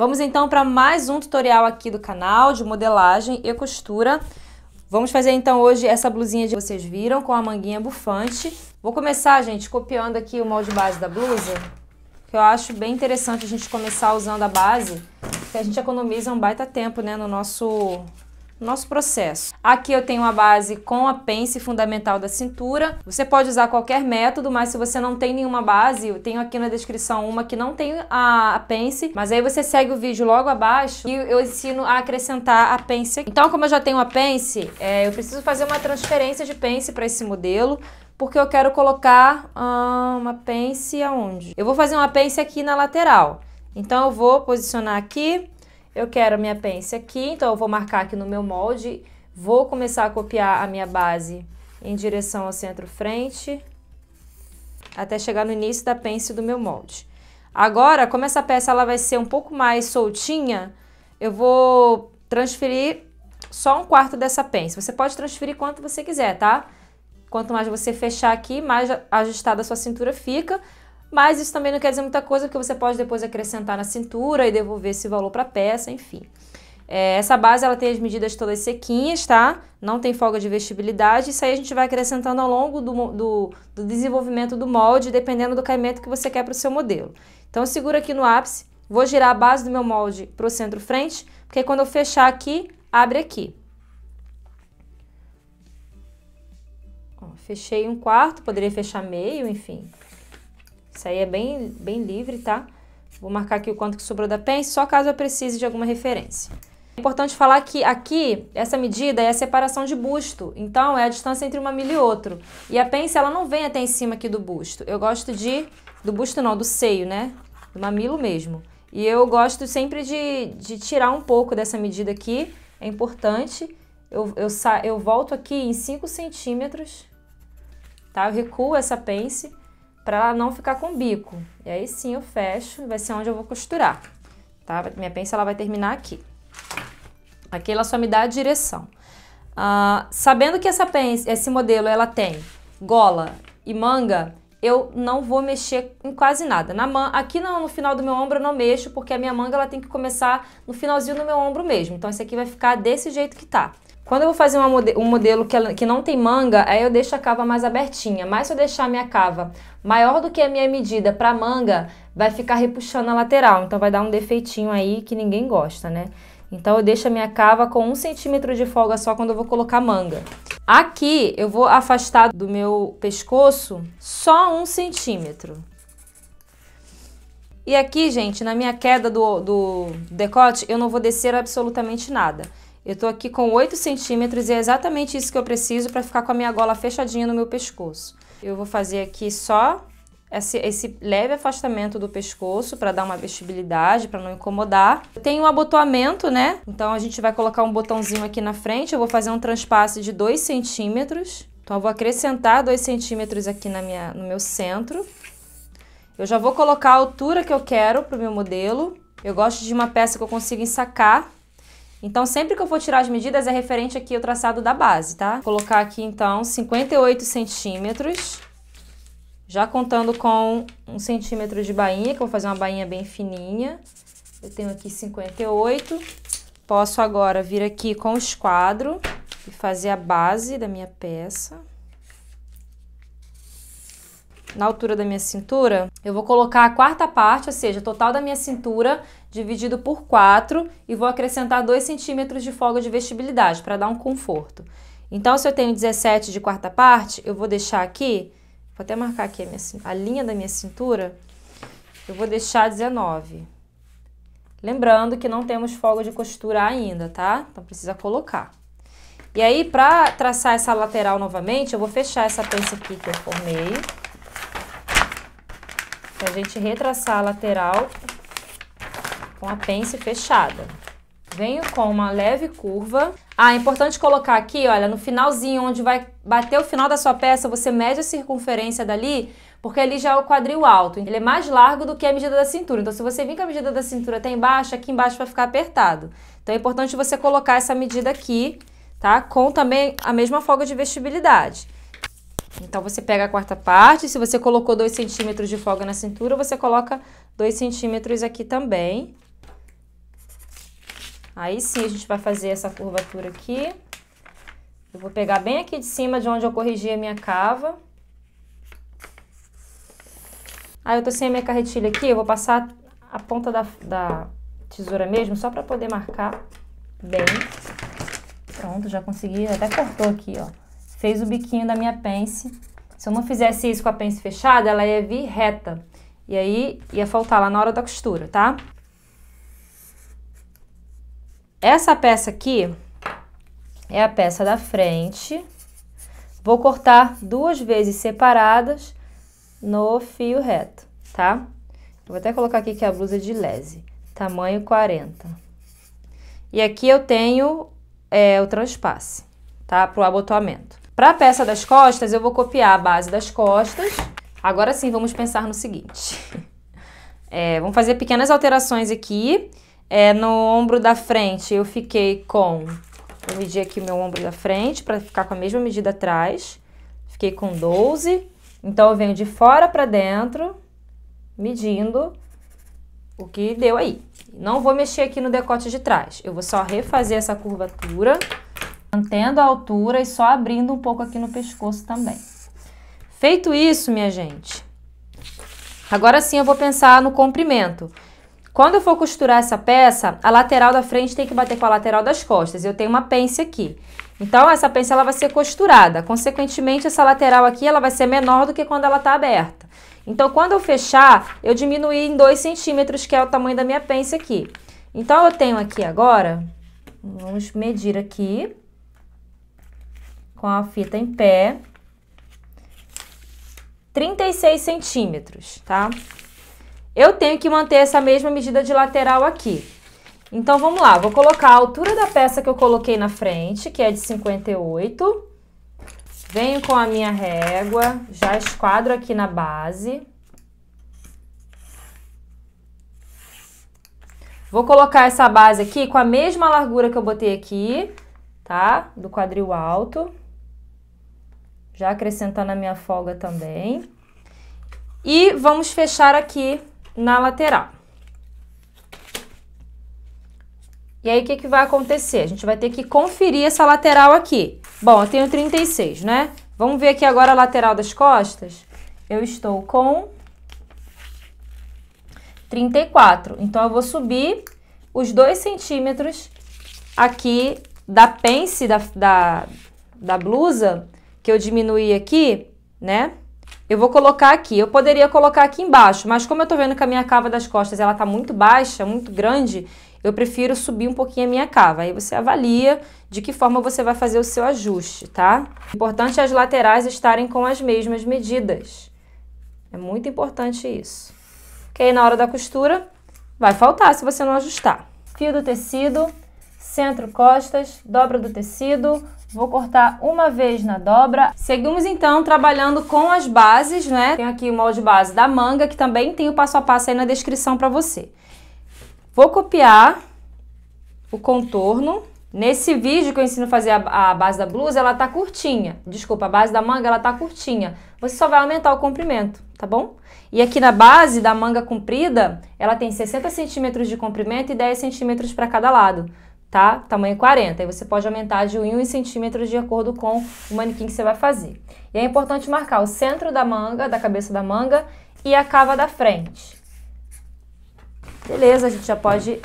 Vamos então para mais um tutorial aqui do canal de modelagem e costura. Vamos fazer então hoje essa blusinha que vocês viram com a manguinha bufante. Vou começar, gente, copiando aqui o molde base da blusa, que eu acho bem interessante a gente começar usando a base, que a gente economiza um baita tempo, né, no nosso nosso processo. Aqui eu tenho a base com a pence fundamental da cintura. Você pode usar qualquer método, mas se você não tem nenhuma base, eu tenho aqui na descrição uma que não tem a, a pence, mas aí você segue o vídeo logo abaixo e eu ensino a acrescentar a pence. Então, como eu já tenho a pence, é, eu preciso fazer uma transferência de pence para esse modelo, porque eu quero colocar ah, uma pence aonde? Eu vou fazer uma pence aqui na lateral. Então, eu vou posicionar aqui, eu quero a minha pence aqui, então eu vou marcar aqui no meu molde, vou começar a copiar a minha base em direção ao centro-frente, até chegar no início da pence do meu molde. Agora, como essa peça ela vai ser um pouco mais soltinha, eu vou transferir só um quarto dessa pence. Você pode transferir quanto você quiser, tá? Quanto mais você fechar aqui, mais ajustada a sua cintura fica. Mas isso também não quer dizer muita coisa, porque você pode depois acrescentar na cintura e devolver esse valor para a peça, enfim. É, essa base ela tem as medidas todas sequinhas, tá? Não tem folga de vestibilidade. Isso aí a gente vai acrescentando ao longo do, do, do desenvolvimento do molde, dependendo do caimento que você quer para o seu modelo. Então, segura aqui no ápice, vou girar a base do meu molde para o centro-frente, porque quando eu fechar aqui, abre aqui. fechei um quarto, poderia fechar meio, enfim. Isso aí é bem, bem livre, tá? Vou marcar aqui o quanto que sobrou da pence, só caso eu precise de alguma referência. É importante falar que aqui, essa medida é a separação de busto, então é a distância entre uma milha e outro. E a pence, ela não vem até em cima aqui do busto. Eu gosto de, do busto não, do seio, né? Do mamilo mesmo. E eu gosto sempre de, de tirar um pouco dessa medida aqui, é importante. Eu, eu, eu volto aqui em 5 centímetros, tá? Eu recuo essa pence para ela não ficar com bico. E aí sim eu fecho, vai ser onde eu vou costurar, tá? Minha ela vai terminar aqui. Aqui ela só me dá a direção. Ah, sabendo que essa pence, esse modelo ela tem gola e manga, eu não vou mexer em quase nada. Na man... Aqui no, no final do meu ombro eu não mexo, porque a minha manga ela tem que começar no finalzinho do meu ombro mesmo. Então esse aqui vai ficar desse jeito que tá. Quando eu vou fazer mode um modelo que, que não tem manga, aí eu deixo a cava mais abertinha. Mas se eu deixar a minha cava maior do que a minha medida para manga, vai ficar repuxando a lateral. Então, vai dar um defeitinho aí que ninguém gosta, né? Então, eu deixo a minha cava com um centímetro de folga só quando eu vou colocar manga. Aqui, eu vou afastar do meu pescoço só um centímetro. E aqui, gente, na minha queda do, do decote, eu não vou descer absolutamente nada. Eu tô aqui com 8 centímetros e é exatamente isso que eu preciso para ficar com a minha gola fechadinha no meu pescoço. Eu vou fazer aqui só esse, esse leve afastamento do pescoço para dar uma vestibilidade, para não incomodar. Tem um abotoamento, né? Então a gente vai colocar um botãozinho aqui na frente, eu vou fazer um transpasse de 2 centímetros. Então eu vou acrescentar 2 centímetros aqui na minha, no meu centro. Eu já vou colocar a altura que eu quero para o meu modelo. Eu gosto de uma peça que eu consiga ensacar então, sempre que eu for tirar as medidas, é referente aqui o traçado da base, tá? Vou colocar aqui, então, 58 centímetros. Já contando com um centímetro de bainha, que eu vou fazer uma bainha bem fininha. Eu tenho aqui 58. Posso agora vir aqui com o esquadro e fazer a base da minha peça na altura da minha cintura, eu vou colocar a quarta parte, ou seja, total da minha cintura dividido por 4 e vou acrescentar 2 centímetros de folga de vestibilidade para dar um conforto. Então, se eu tenho 17 de quarta parte, eu vou deixar aqui, vou até marcar aqui a, minha, a linha da minha cintura, eu vou deixar 19. Lembrando que não temos folga de costura ainda, tá? Então, precisa colocar. E aí, para traçar essa lateral novamente, eu vou fechar essa peça aqui que eu formei. Pra gente retraçar a lateral com a pence fechada. Venho com uma leve curva. Ah, é importante colocar aqui, olha, no finalzinho, onde vai bater o final da sua peça, você mede a circunferência dali, porque ali já é o quadril alto. Ele é mais largo do que a medida da cintura. Então, se você vir com a medida da cintura até embaixo, aqui embaixo vai ficar apertado. Então, é importante você colocar essa medida aqui, tá? Com também a mesma folga de vestibilidade. Então, você pega a quarta parte, se você colocou 2 centímetros de folga na cintura, você coloca 2 centímetros aqui também. Aí sim, a gente vai fazer essa curvatura aqui. Eu vou pegar bem aqui de cima de onde eu corrigi a minha cava. Aí, eu tô sem a minha carretilha aqui, eu vou passar a ponta da, da tesoura mesmo, só pra poder marcar bem. Pronto, já consegui, até cortou aqui, ó fez o biquinho da minha pence. Se eu não fizesse isso com a pence fechada, ela ia vir reta. E aí ia faltar lá na hora da costura, tá? Essa peça aqui é a peça da frente. Vou cortar duas vezes separadas no fio reto, tá? Eu vou até colocar aqui que é a blusa de lese, tamanho 40. E aqui eu tenho é, o transpasse, tá? Para o abotoamento. Para a peça das costas, eu vou copiar a base das costas. Agora sim, vamos pensar no seguinte. É, vamos fazer pequenas alterações aqui. É, no ombro da frente, eu fiquei com... Vou medir aqui meu ombro da frente para ficar com a mesma medida atrás. Fiquei com 12. Então, eu venho de fora para dentro, medindo o que deu aí. Não vou mexer aqui no decote de trás. Eu vou só refazer essa curvatura mantendo a altura e só abrindo um pouco aqui no pescoço também. Feito isso, minha gente, agora sim eu vou pensar no comprimento. Quando eu for costurar essa peça, a lateral da frente tem que bater com a lateral das costas. Eu tenho uma pence aqui. Então, essa pence ela vai ser costurada. Consequentemente, essa lateral aqui ela vai ser menor do que quando ela está aberta. Então, quando eu fechar, eu diminuí em 2 centímetros, que é o tamanho da minha pence aqui. Então, eu tenho aqui agora, vamos medir aqui, com a fita em pé. 36 centímetros, tá? Eu tenho que manter essa mesma medida de lateral aqui. Então, vamos lá. Vou colocar a altura da peça que eu coloquei na frente, que é de 58. Venho com a minha régua, já esquadro aqui na base. Vou colocar essa base aqui com a mesma largura que eu botei aqui, tá? Do quadril alto já acrescentar na minha folga também. E vamos fechar aqui na lateral. E aí, o que, que vai acontecer? A gente vai ter que conferir essa lateral aqui. Bom, eu tenho 36, né? Vamos ver aqui agora a lateral das costas? Eu estou com 34. Então, eu vou subir os 2 centímetros aqui da pence da, da, da blusa que eu diminuí aqui, né? Eu vou colocar aqui. Eu poderia colocar aqui embaixo, mas como eu tô vendo que a minha cava das costas ela tá muito baixa, muito grande, eu prefiro subir um pouquinho a minha cava. Aí você avalia de que forma você vai fazer o seu ajuste, tá? Importante é as laterais estarem com as mesmas medidas. É muito importante isso. aí Na hora da costura, vai faltar se você não ajustar. Fio do tecido, centro costas, dobra do tecido, Vou cortar uma vez na dobra. Seguimos então trabalhando com as bases, né? Tenho aqui o molde base da manga, que também tem o passo a passo aí na descrição para você. Vou copiar o contorno. Nesse vídeo que eu ensino a fazer a, a base da blusa, ela tá curtinha. Desculpa, a base da manga, ela tá curtinha. Você só vai aumentar o comprimento, tá bom? E aqui na base da manga comprida, ela tem 60 centímetros de comprimento e 10 centímetros para cada lado tá? Tamanho 40. Aí você pode aumentar de 1 centímetro de acordo com o manequim que você vai fazer. E é importante marcar o centro da manga, da cabeça da manga e a cava da frente. Beleza, a gente já pode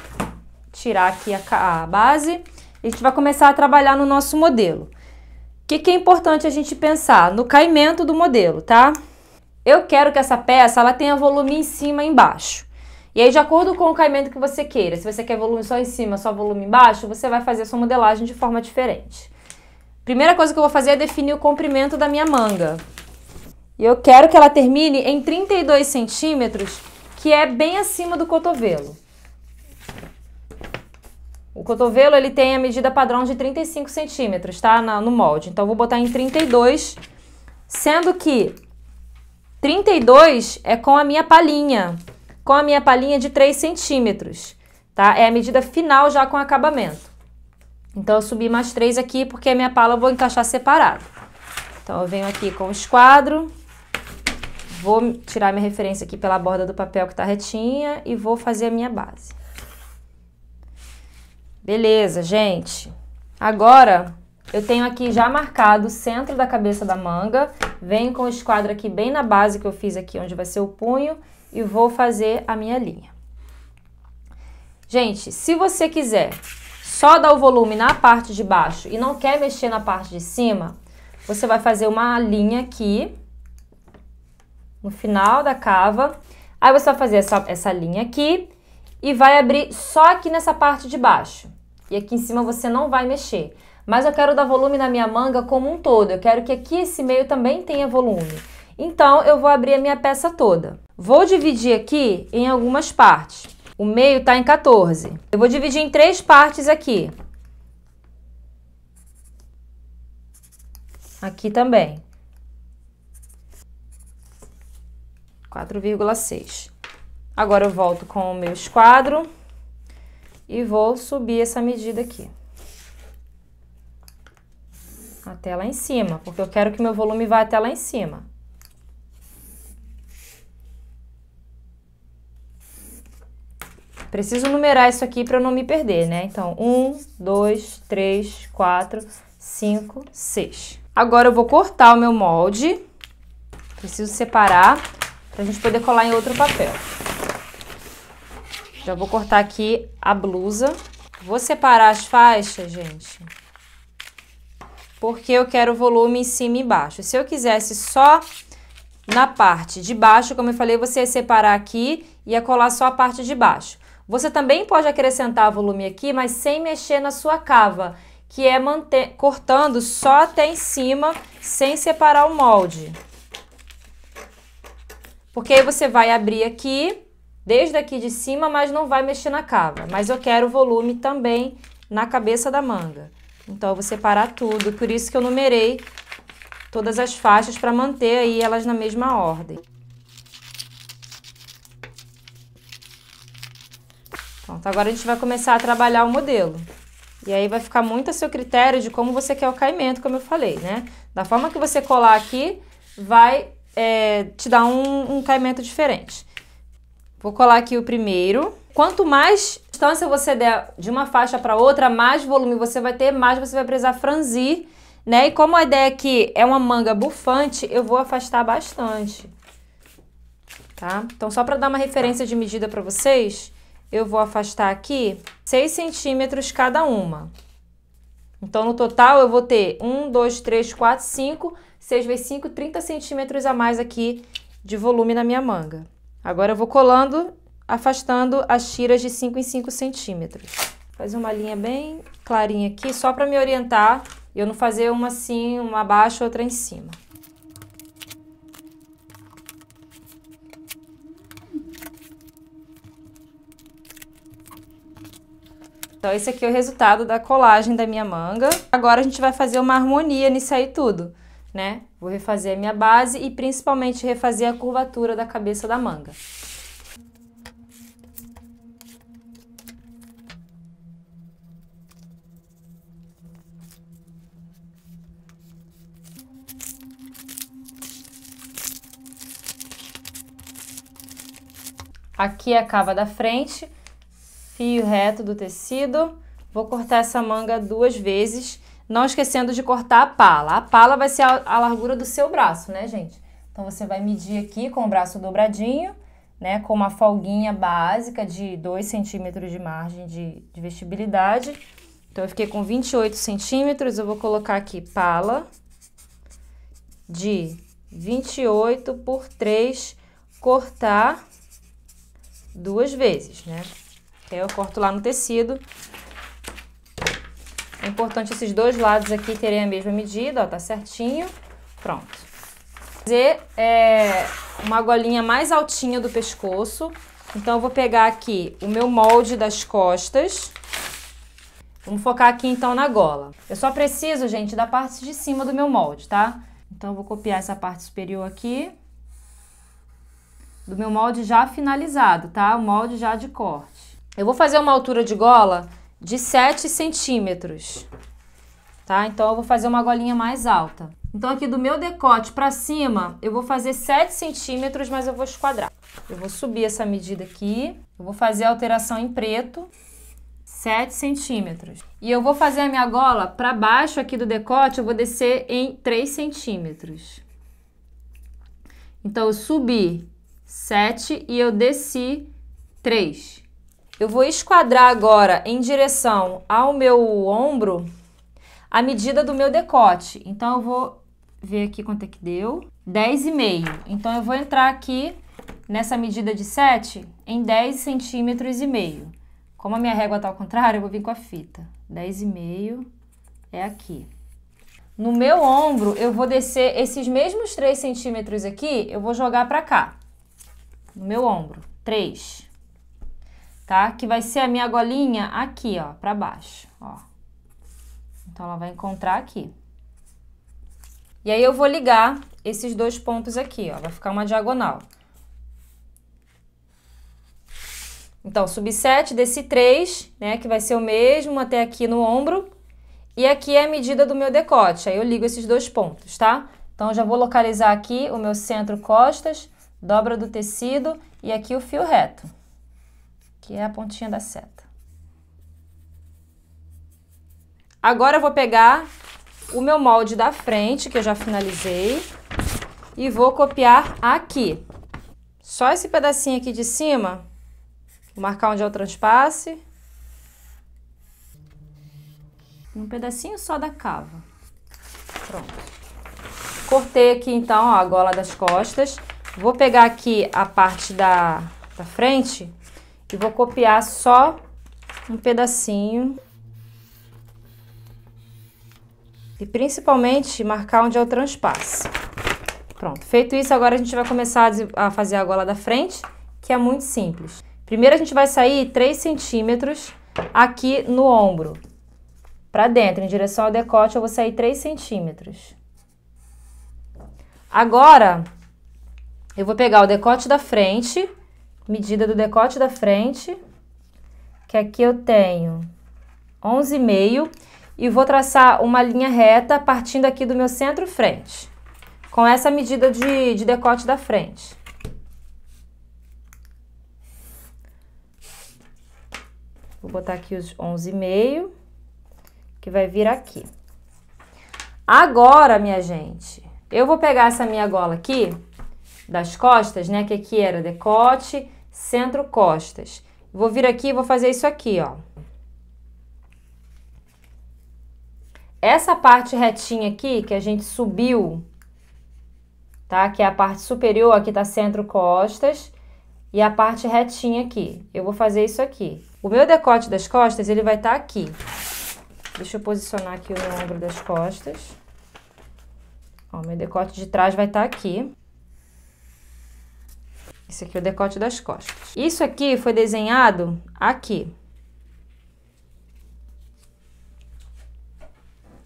tirar aqui a, a base. A gente vai começar a trabalhar no nosso modelo. O que, que é importante a gente pensar? No caimento do modelo, tá? Eu quero que essa peça ela tenha volume em cima e embaixo. E aí, de acordo com o caimento que você queira, se você quer volume só em cima, só volume embaixo, você vai fazer a sua modelagem de forma diferente. Primeira coisa que eu vou fazer é definir o comprimento da minha manga. E eu quero que ela termine em 32 centímetros, que é bem acima do cotovelo. O cotovelo ele tem a medida padrão de 35 centímetros, tá? Na, no molde. Então, eu vou botar em 32, sendo que 32 é com a minha palhinha com a minha palhinha de 3 centímetros, tá? É a medida final já com acabamento. Então, eu subi mais 3 aqui, porque a minha pala eu vou encaixar separado. Então, eu venho aqui com o esquadro, vou tirar minha referência aqui pela borda do papel que tá retinha e vou fazer a minha base. Beleza, gente. Agora, eu tenho aqui já marcado o centro da cabeça da manga, venho com o esquadro aqui bem na base que eu fiz aqui, onde vai ser o punho, e vou fazer a minha linha. Gente, se você quiser só dar o volume na parte de baixo e não quer mexer na parte de cima, você vai fazer uma linha aqui no final da cava. Aí você vai fazer essa, essa linha aqui e vai abrir só aqui nessa parte de baixo. E aqui em cima você não vai mexer. Mas eu quero dar volume na minha manga como um todo. Eu quero que aqui esse meio também tenha volume. Então, eu vou abrir a minha peça toda. Vou dividir aqui em algumas partes. O meio está em 14. Eu vou dividir em três partes aqui. Aqui também. 4,6. Agora eu volto com o meu esquadro e vou subir essa medida aqui. Até lá em cima, porque eu quero que meu volume vá até lá em cima. Preciso numerar isso aqui para eu não me perder, né? Então, 1, 2, 3, 4, 5, 6. Agora eu vou cortar o meu molde. Preciso separar para a gente poder colar em outro papel. Já vou cortar aqui a blusa. Vou separar as faixas, gente, porque eu quero volume em cima e embaixo. Se eu quisesse só na parte de baixo, como eu falei, você ia separar aqui e ia colar só a parte de baixo. Você também pode acrescentar volume aqui, mas sem mexer na sua cava, que é manter, cortando só até em cima, sem separar o molde. Porque aí você vai abrir aqui, desde aqui de cima, mas não vai mexer na cava. Mas eu quero volume também na cabeça da manga. Então, eu vou separar tudo, por isso que eu numerei todas as faixas para manter aí elas na mesma ordem. Pronto, agora a gente vai começar a trabalhar o modelo. E aí vai ficar muito a seu critério de como você quer o caimento, como eu falei, né? Da forma que você colar aqui, vai é, te dar um, um caimento diferente. Vou colar aqui o primeiro. Quanto mais distância você der de uma faixa para outra, mais volume você vai ter, mais você vai precisar franzir, né? E como a ideia aqui é uma manga bufante, eu vou afastar bastante, tá? Então, só para dar uma referência de medida para vocês, eu vou afastar aqui 6 centímetros cada uma. Então, no total, eu vou ter 1, 2, 3, 4, 5, 6 vezes 5, 30 centímetros a mais aqui de volume na minha manga. Agora, eu vou colando, afastando as tiras de 5 em 5 centímetros. Fazer uma linha bem clarinha aqui, só para me orientar, e eu não fazer uma assim, uma abaixo, outra em cima. Então esse aqui é o resultado da colagem da minha manga. Agora a gente vai fazer uma harmonia nisso aí tudo, né? Vou refazer a minha base e principalmente refazer a curvatura da cabeça da manga. Aqui é a cava da frente, fio reto do tecido. Vou cortar essa manga duas vezes, não esquecendo de cortar a pala. A pala vai ser a, a largura do seu braço, né, gente? Então, você vai medir aqui com o braço dobradinho, né, com uma folguinha básica de 2 centímetros de margem de, de vestibilidade. Então, eu fiquei com 28 centímetros, eu vou colocar aqui pala de 28 por 3, cortar duas vezes, né? É, eu corto lá no tecido. É importante esses dois lados aqui terem a mesma medida, ó, tá certinho. Pronto. Fazer é, uma golinha mais altinha do pescoço. Então, eu vou pegar aqui o meu molde das costas. Vamos focar aqui, então, na gola. Eu só preciso, gente, da parte de cima do meu molde, tá? Então, eu vou copiar essa parte superior aqui. Do meu molde já finalizado, tá? O molde já de corte. Eu vou fazer uma altura de gola de 7 centímetros, tá? Então, eu vou fazer uma golinha mais alta. Então, aqui do meu decote para cima, eu vou fazer 7 centímetros, mas eu vou esquadrar. Eu vou subir essa medida aqui, eu vou fazer a alteração em preto, 7 centímetros. E eu vou fazer a minha gola para baixo aqui do decote, eu vou descer em 3 centímetros. Então, eu subi 7 e eu desci 3 eu vou esquadrar agora em direção ao meu ombro a medida do meu decote. Então, eu vou ver aqui quanto é que deu. 10,5. Então, eu vou entrar aqui nessa medida de 7 em 10 centímetros e meio. Como a minha régua está ao contrário, eu vou vir com a fita. 10,5 é aqui. No meu ombro, eu vou descer esses mesmos 3 centímetros aqui, eu vou jogar para cá. No meu ombro. 3 tá? Que vai ser a minha golinha aqui, ó, pra baixo, ó. Então, ela vai encontrar aqui. E aí, eu vou ligar esses dois pontos aqui, ó, vai ficar uma diagonal. Então, subset desse 3, né, que vai ser o mesmo até aqui no ombro. E aqui é a medida do meu decote, aí eu ligo esses dois pontos, tá? Então, já vou localizar aqui o meu centro costas, dobra do tecido e aqui o fio reto que é a pontinha da seta. Agora eu vou pegar o meu molde da frente, que eu já finalizei, e vou copiar aqui. Só esse pedacinho aqui de cima, vou marcar onde é o transpasse. Um pedacinho só da cava. Pronto. Cortei aqui, então, ó, a gola das costas. Vou pegar aqui a parte da, da frente e vou copiar só um pedacinho. E principalmente marcar onde é o transpasse. Pronto, feito isso, agora a gente vai começar a fazer a gola da frente, que é muito simples. Primeiro a gente vai sair 3 centímetros aqui no ombro. Pra dentro, em direção ao decote, eu vou sair 3 centímetros. Agora, eu vou pegar o decote da frente medida do decote da frente, que aqui eu tenho 11,5 e vou traçar uma linha reta partindo aqui do meu centro frente, com essa medida de, de decote da frente. Vou botar aqui os 11,5, que vai vir aqui. Agora, minha gente, eu vou pegar essa minha gola aqui, das costas, né, que aqui era decote, centro costas. Vou vir aqui e vou fazer isso aqui, ó. Essa parte retinha aqui que a gente subiu, tá? Que é a parte superior, aqui tá centro costas. E a parte retinha aqui. Eu vou fazer isso aqui. O meu decote das costas, ele vai estar tá aqui. Deixa eu posicionar aqui o meu ombro das costas. Ó, meu decote de trás vai estar tá aqui. Esse aqui é o decote das costas. Isso aqui foi desenhado aqui.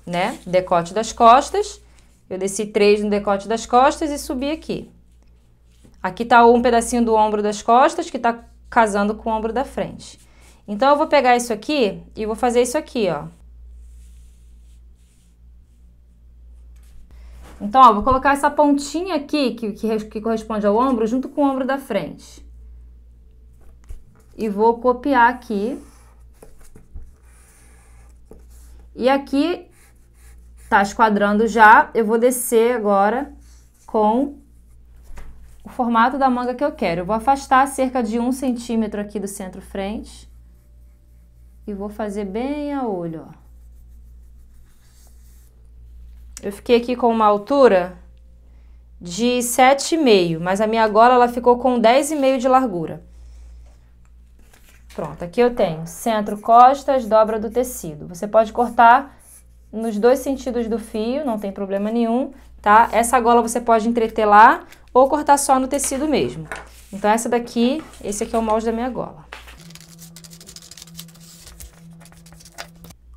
Né? Decote das costas. Eu desci três no decote das costas e subi aqui. Aqui tá um pedacinho do ombro das costas que tá casando com o ombro da frente. Então, eu vou pegar isso aqui e vou fazer isso aqui, ó. Então, ó, vou colocar essa pontinha aqui, que, que, que corresponde ao ombro, junto com o ombro da frente. E vou copiar aqui. E aqui tá esquadrando já, eu vou descer agora com o formato da manga que eu quero. Eu vou afastar cerca de um centímetro aqui do centro frente e vou fazer bem a olho, ó. Eu fiquei aqui com uma altura de 7,5, mas a minha gola ela ficou com 10,5 de largura. Pronto, aqui eu tenho centro, costas, dobra do tecido. Você pode cortar nos dois sentidos do fio, não tem problema nenhum, tá? Essa gola você pode entretelar ou cortar só no tecido mesmo. Então essa daqui, esse aqui é o molde da minha gola.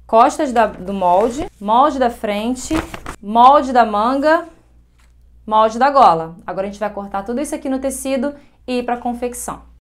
Costas da, do molde, molde da frente, molde da manga, molde da gola. Agora a gente vai cortar tudo isso aqui no tecido e ir para a confecção.